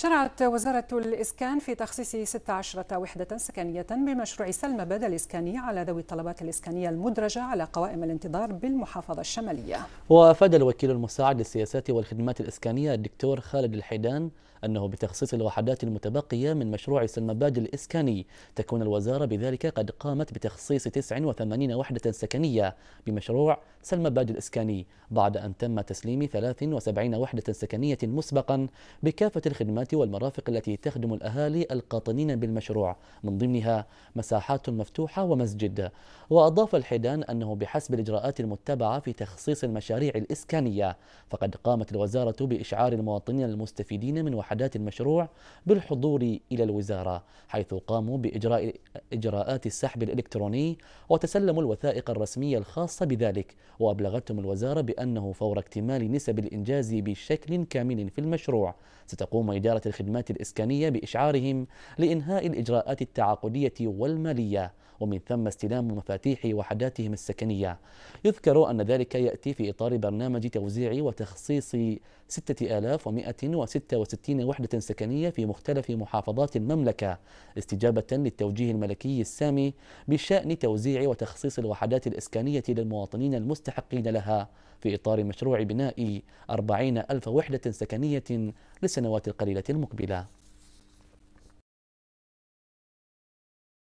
شرعت وزارة الإسكان في تخصيص 16 وحدة سكنية بمشروع سلمى بدل الإسكانية على ذوي الطلبات الإسكانية المدرجة على قوائم الانتظار بالمحافظة الشمالية وأفاد الوكيل المساعد للسياسات والخدمات الإسكانية الدكتور خالد الحيدان أنه بتخصيص الوحدات المتبقية من مشروع سلمى بدل الإسكاني تكون الوزارة بذلك قد قامت بتخصيص 89 وحدة سكنية بمشروع سلمى بدل الإسكاني بعد أن تم تسليم 73 وحدة سكنية مسبقا بكافة الخدمات الخدمات والمرافق التي تخدم الأهالي القاطنين بالمشروع من ضمنها مساحات مفتوحة ومسجد وأضاف الحدان أنه بحسب الإجراءات المتبعة في تخصيص المشاريع الإسكانية فقد قامت الوزارة بإشعار المواطنين المستفيدين من وحدات المشروع بالحضور إلى الوزارة حيث قاموا بإجراء إجراءات السحب الإلكتروني وتسلموا الوثائق الرسمية الخاصة بذلك وأبلغتهم الوزارة بأنه فور اكتمال نسب الإنجاز بشكل كامل في المشروع ستقوم إدارة إدارة الخدمات الإسكانية بإشعارهم لإنهاء الإجراءات التعاقدية والمالية ومن ثم استلام مفاتيح وحداتهم السكنية يذكر أن ذلك يأتي في إطار برنامج توزيع وتخصيص 6166 وحدة سكنية في مختلف محافظات المملكة استجابة للتوجيه الملكي السامي بشأن توزيع وتخصيص الوحدات الإسكانية للمواطنين المستحقين لها في إطار مشروع بناء 40 ألف وحدة سكنية للسنوات القليلة المقبلة